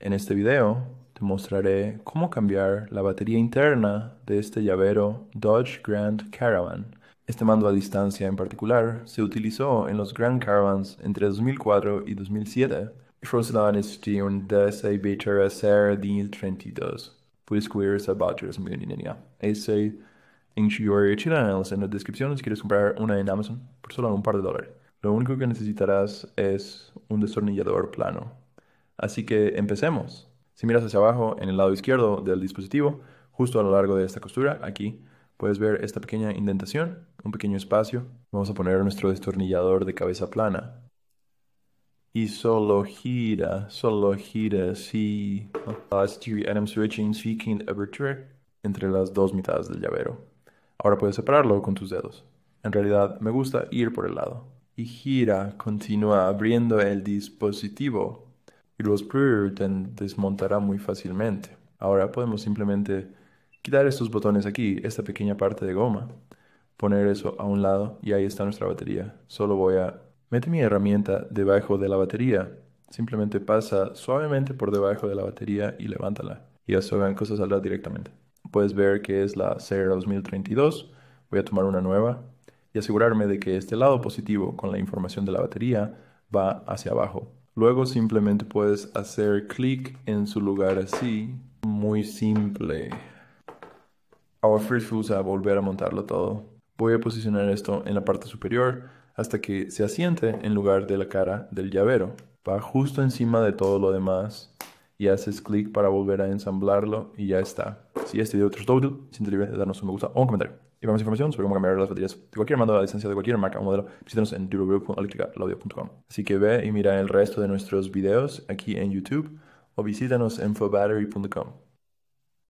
En este video te mostraré cómo cambiar la batería interna de este llavero Dodge Grand Caravan. Este mando a distancia en particular se utilizó en los Grand Caravans entre 2004 y 2007 ser 32. esa en en la descripción si quieres comprar una en Amazon por solo un par de dólares. Lo único que necesitarás es un destornillador plano Así que empecemos. Si miras hacia abajo en el lado izquierdo del dispositivo, justo a lo largo de esta costura, aquí puedes ver esta pequeña indentación, un pequeño espacio. Vamos a poner nuestro destornillador de cabeza plana. Y solo gira, solo gira, sí. Ah, entre las dos mitades del llavero. Ahora puedes separarlo con tus dedos. En realidad me gusta ir por el lado. Y gira, continúa abriendo el dispositivo y los ten desmontará muy fácilmente. Ahora podemos simplemente quitar estos botones aquí, esta pequeña parte de goma, poner eso a un lado y ahí está nuestra batería. Solo voy a meter mi herramienta debajo de la batería. Simplemente pasa suavemente por debajo de la batería y levántala. Y eso vean cosas saldrá directamente. Puedes ver que es la Sierra 2032. Voy a tomar una nueva y asegurarme de que este lado positivo con la información de la batería va hacia abajo Luego simplemente puedes hacer clic en su lugar así. Muy simple. Ahora First Foods a volver a montarlo todo. Voy a posicionar esto en la parte superior hasta que se asiente en lugar de la cara del llavero. Va justo encima de todo lo demás y haces clic para volver a ensamblarlo y ya está. Si este video te gustó, sin libre de darnos un me gusta o un comentario. Y para más información sobre cómo cambiar las baterías de cualquier mando a distancia de cualquier marca o modelo, visítanos en durogroup.electricalaudio.com. Así que ve y mira el resto de nuestros videos aquí en YouTube o visítanos en fobattery.com.